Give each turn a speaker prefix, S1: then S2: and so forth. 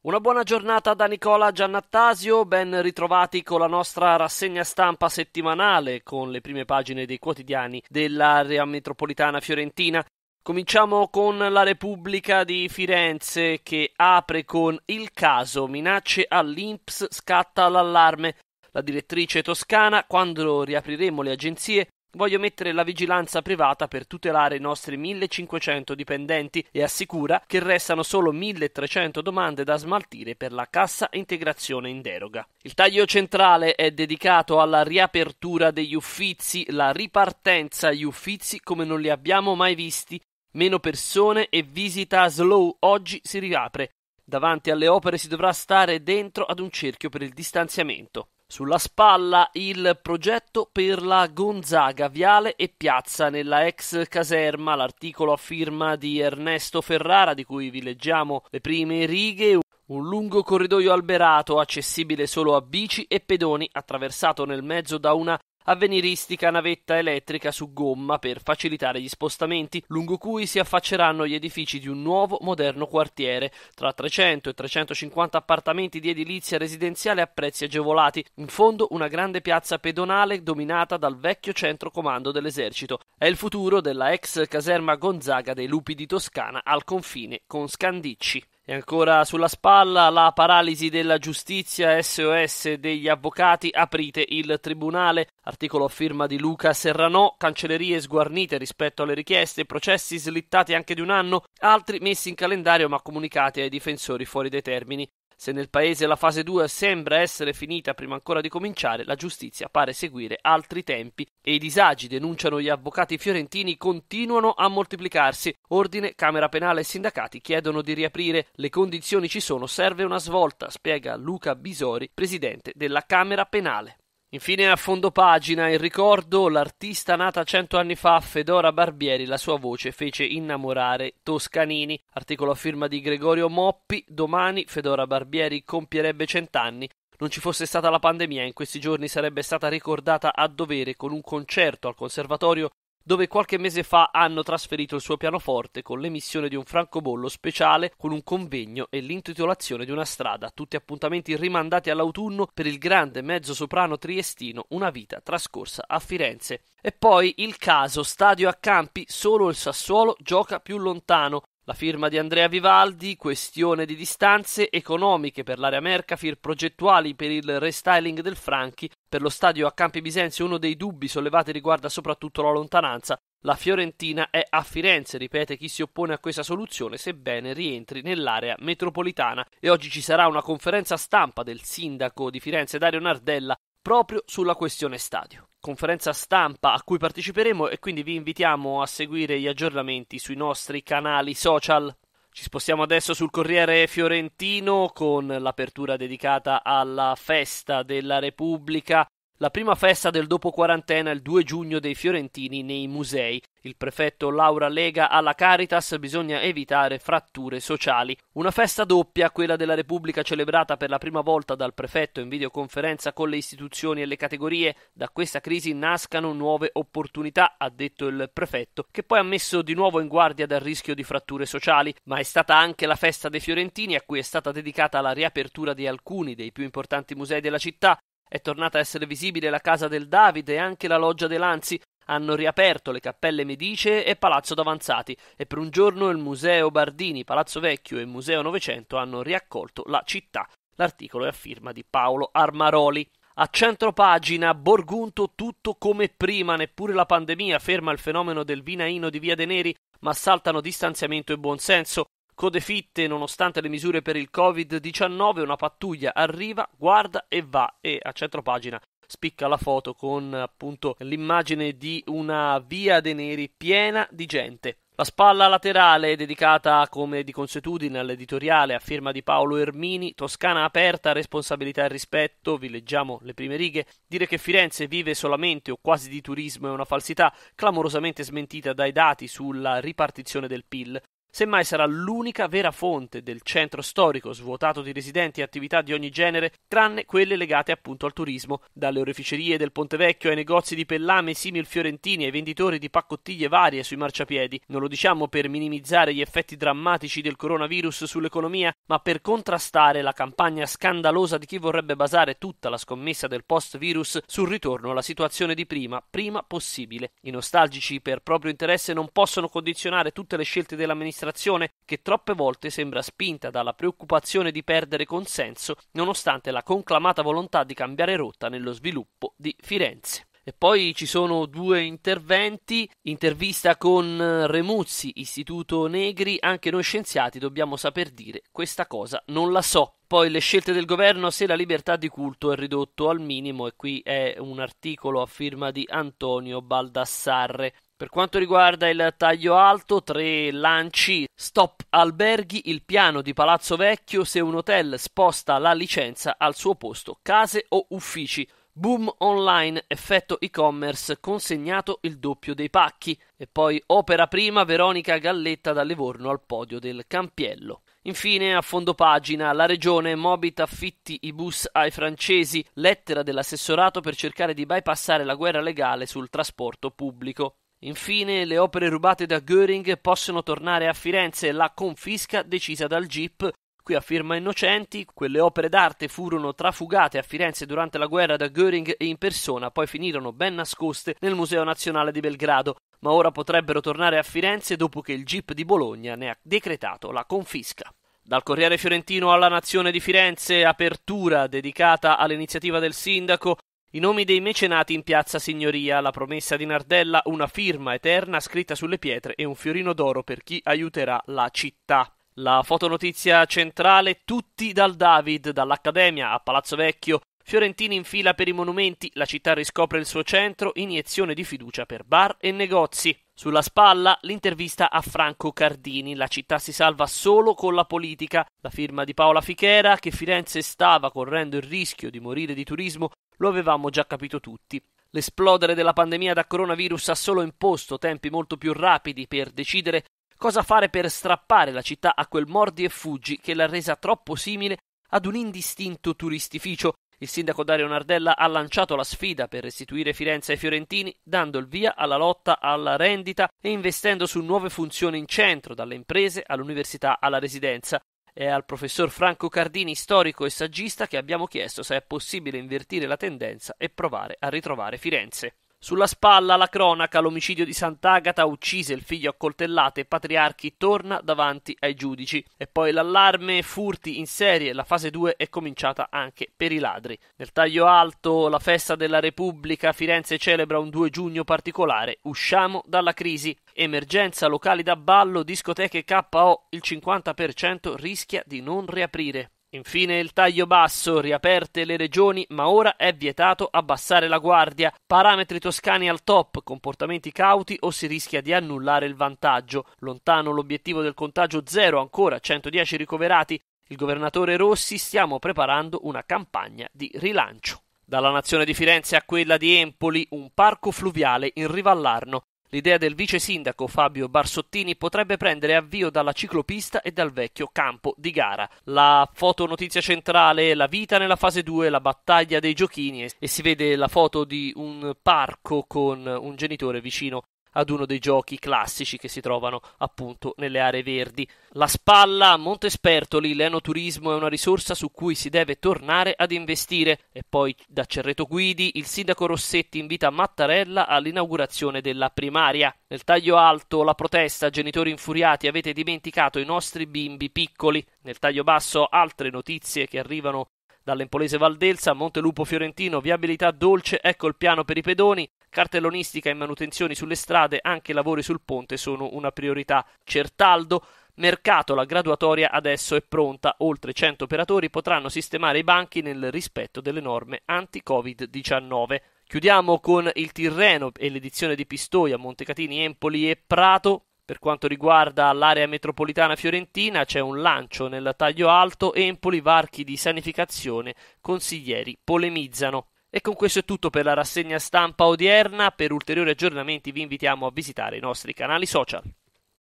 S1: Una buona giornata da Nicola Giannattasio, ben ritrovati con la nostra rassegna stampa settimanale con le prime pagine dei quotidiani dell'area metropolitana fiorentina. Cominciamo con la Repubblica di Firenze che apre con il caso minacce all'Inps scatta l'allarme. La direttrice toscana, quando riapriremo le agenzie, Voglio mettere la vigilanza privata per tutelare i nostri 1500 dipendenti e assicura che restano solo 1300 domande da smaltire per la cassa integrazione in deroga. Il taglio centrale è dedicato alla riapertura degli uffizi, la ripartenza agli uffizi come non li abbiamo mai visti, meno persone e visita slow oggi si riapre. Davanti alle opere si dovrà stare dentro ad un cerchio per il distanziamento. Sulla spalla il progetto per la Gonzaga, Viale e Piazza nella ex caserma, l'articolo a firma di Ernesto Ferrara di cui vi leggiamo le prime righe. Un lungo corridoio alberato, accessibile solo a bici e pedoni, attraversato nel mezzo da una avveniristica navetta elettrica su gomma per facilitare gli spostamenti, lungo cui si affacceranno gli edifici di un nuovo moderno quartiere, tra 300 e 350 appartamenti di edilizia residenziale a prezzi agevolati, in fondo una grande piazza pedonale dominata dal vecchio centro comando dell'esercito. È il futuro della ex caserma Gonzaga dei Lupi di Toscana al confine con Scandicci. E ancora sulla spalla la paralisi della giustizia SOS degli avvocati, aprite il tribunale. Articolo a firma di Luca Serranò, cancellerie sguarnite rispetto alle richieste, processi slittati anche di un anno, altri messi in calendario ma comunicati ai difensori fuori dai termini. Se nel paese la fase 2 sembra essere finita prima ancora di cominciare, la giustizia pare seguire altri tempi e i disagi, denunciano gli avvocati fiorentini, continuano a moltiplicarsi. Ordine, Camera Penale e sindacati chiedono di riaprire. Le condizioni ci sono, serve una svolta, spiega Luca Bisori, presidente della Camera Penale. Infine a fondo pagina il ricordo, l'artista nata cento anni fa, Fedora Barbieri, la sua voce fece innamorare Toscanini. Articolo a firma di Gregorio Moppi, domani Fedora Barbieri compierebbe cent'anni. Non ci fosse stata la pandemia, in questi giorni sarebbe stata ricordata a dovere con un concerto al conservatorio dove qualche mese fa hanno trasferito il suo pianoforte con l'emissione di un francobollo speciale con un convegno e l'intitolazione di una strada, tutti appuntamenti rimandati all'autunno per il grande mezzo soprano triestino Una vita trascorsa a Firenze. E poi il caso stadio a campi, solo il Sassuolo gioca più lontano, la firma di Andrea Vivaldi, questione di distanze economiche per l'area Mercafir, progettuali per il restyling del Franchi, per lo stadio a Campi Bisenzio uno dei dubbi sollevati riguarda soprattutto la lontananza. La Fiorentina è a Firenze, ripete chi si oppone a questa soluzione, sebbene rientri nell'area metropolitana. E oggi ci sarà una conferenza stampa del sindaco di Firenze Dario Nardella proprio sulla questione stadio conferenza stampa a cui parteciperemo e quindi vi invitiamo a seguire gli aggiornamenti sui nostri canali social. Ci spostiamo adesso sul Corriere Fiorentino con l'apertura dedicata alla festa della Repubblica la prima festa del dopo quarantena il 2 giugno dei fiorentini nei musei. Il prefetto Laura Lega alla Caritas bisogna evitare fratture sociali. Una festa doppia, quella della Repubblica celebrata per la prima volta dal prefetto in videoconferenza con le istituzioni e le categorie. Da questa crisi nascano nuove opportunità, ha detto il prefetto, che poi ha messo di nuovo in guardia dal rischio di fratture sociali, ma è stata anche la festa dei fiorentini a cui è stata dedicata la riapertura di alcuni dei più importanti musei della città. È tornata a essere visibile la casa del Davide e anche la loggia dei Lanzi. Hanno riaperto le cappelle Medice e Palazzo d'Avanzati e per un giorno il Museo Bardini, Palazzo Vecchio e Museo Novecento hanno riaccolto la città. L'articolo è a firma di Paolo Armaroli. A centro pagina, Borgunto tutto come prima, neppure la pandemia ferma il fenomeno del vinaino di Via De Neri, ma saltano distanziamento e buonsenso. Code fitte nonostante le misure per il Covid-19, una pattuglia arriva, guarda e va e a centro pagina spicca la foto con appunto l'immagine di una via dei neri piena di gente. La spalla laterale è dedicata, come di consuetudine, all'editoriale a firma di Paolo Ermini, Toscana aperta, responsabilità e rispetto, vi leggiamo le prime righe. Dire che Firenze vive solamente o quasi di turismo è una falsità, clamorosamente smentita dai dati sulla ripartizione del PIL. Semmai sarà l'unica vera fonte del centro storico svuotato di residenti e attività di ogni genere, tranne quelle legate appunto al turismo, dalle oreficerie del Ponte Vecchio ai negozi di pellame simil fiorentini ai venditori di paccottiglie varie sui marciapiedi. Non lo diciamo per minimizzare gli effetti drammatici del coronavirus sull'economia, ma per contrastare la campagna scandalosa di chi vorrebbe basare tutta la scommessa del post-virus sul ritorno alla situazione di prima, prima possibile. I nostalgici per proprio interesse non possono condizionare tutte le scelte dell'amministrazione amministrazione che troppe volte sembra spinta dalla preoccupazione di perdere consenso nonostante la conclamata volontà di cambiare rotta nello sviluppo di Firenze. E poi ci sono due interventi, intervista con eh, Remuzzi, Istituto Negri, anche noi scienziati dobbiamo saper dire questa cosa non la so. Poi le scelte del governo se la libertà di culto è ridotta al minimo e qui è un articolo a firma di Antonio Baldassarre. Per quanto riguarda il taglio alto, tre lanci, stop alberghi, il piano di Palazzo Vecchio se un hotel sposta la licenza al suo posto, case o uffici. Boom online, effetto e-commerce, consegnato il doppio dei pacchi. E poi opera prima Veronica Galletta da Livorno al podio del Campiello. Infine, a fondo pagina, la regione Mobit affitti i bus ai francesi, lettera dell'assessorato per cercare di bypassare la guerra legale sul trasporto pubblico. Infine, le opere rubate da Göring possono tornare a Firenze, la confisca decisa dal GIP. Qui a firma Innocenti, quelle opere d'arte furono trafugate a Firenze durante la guerra da Göring e in persona, poi finirono ben nascoste nel Museo Nazionale di Belgrado, ma ora potrebbero tornare a Firenze dopo che il GIP di Bologna ne ha decretato la confisca. Dal Corriere Fiorentino alla Nazione di Firenze, apertura dedicata all'iniziativa del sindaco, i nomi dei mecenati in piazza Signoria, la promessa di Nardella, una firma eterna scritta sulle pietre e un fiorino d'oro per chi aiuterà la città. La fotonotizia centrale, tutti dal David, dall'Accademia a Palazzo Vecchio, Fiorentini in fila per i monumenti, la città riscopre il suo centro, iniezione di fiducia per bar e negozi. Sulla spalla l'intervista a Franco Cardini, la città si salva solo con la politica, la firma di Paola Fichera che Firenze stava correndo il rischio di morire di turismo lo avevamo già capito tutti. L'esplodere della pandemia da coronavirus ha solo imposto tempi molto più rapidi per decidere cosa fare per strappare la città a quel mordi e fuggi che l'ha resa troppo simile ad un indistinto turistificio. Il sindaco Dario Nardella ha lanciato la sfida per restituire Firenze ai fiorentini, dando il via alla lotta alla rendita e investendo su nuove funzioni in centro, dalle imprese all'università alla residenza è al professor Franco Cardini, storico e saggista, che abbiamo chiesto se è possibile invertire la tendenza e provare a ritrovare Firenze. Sulla spalla la cronaca, l'omicidio di Sant'Agata uccise il figlio a coltellate, Patriarchi torna davanti ai giudici. E poi l'allarme, furti in serie, la fase 2 è cominciata anche per i ladri. Nel taglio alto, la festa della Repubblica, Firenze celebra un 2 giugno particolare, usciamo dalla crisi. Emergenza locali da ballo, discoteche KO, il 50% rischia di non riaprire. Infine il taglio basso, riaperte le regioni, ma ora è vietato abbassare la guardia. Parametri toscani al top, comportamenti cauti o si rischia di annullare il vantaggio. Lontano l'obiettivo del contagio zero, ancora 110 ricoverati. Il governatore Rossi stiamo preparando una campagna di rilancio. Dalla nazione di Firenze a quella di Empoli, un parco fluviale in riva all'Arno. L'idea del vice sindaco Fabio Barsottini potrebbe prendere avvio dalla ciclopista e dal vecchio campo di gara. La foto notizia centrale è la vita nella fase 2, la battaglia dei giochini e si vede la foto di un parco con un genitore vicino ad uno dei giochi classici che si trovano appunto nelle aree verdi. La spalla a Montespertoli, l'enoturismo è una risorsa su cui si deve tornare ad investire. E poi da Cerreto Guidi il sindaco Rossetti invita Mattarella all'inaugurazione della primaria. Nel taglio alto la protesta, genitori infuriati, avete dimenticato i nostri bimbi piccoli. Nel taglio basso altre notizie che arrivano dall'Empolese Valdelsa, Montelupo Fiorentino, viabilità dolce, ecco il piano per i pedoni, cartellonistica e manutenzioni sulle strade, anche lavori sul ponte sono una priorità. Certaldo mercato, la graduatoria adesso è pronta, oltre 100 operatori potranno sistemare i banchi nel rispetto delle norme anti-Covid-19. Chiudiamo con il Tirreno e l'edizione di Pistoia, Montecatini, Empoli e Prato. Per quanto riguarda l'area metropolitana fiorentina c'è un lancio nel taglio alto, Empoli, varchi di sanificazione, consiglieri polemizzano. E con questo è tutto per la rassegna stampa odierna. Per ulteriori aggiornamenti vi invitiamo a visitare i nostri canali social.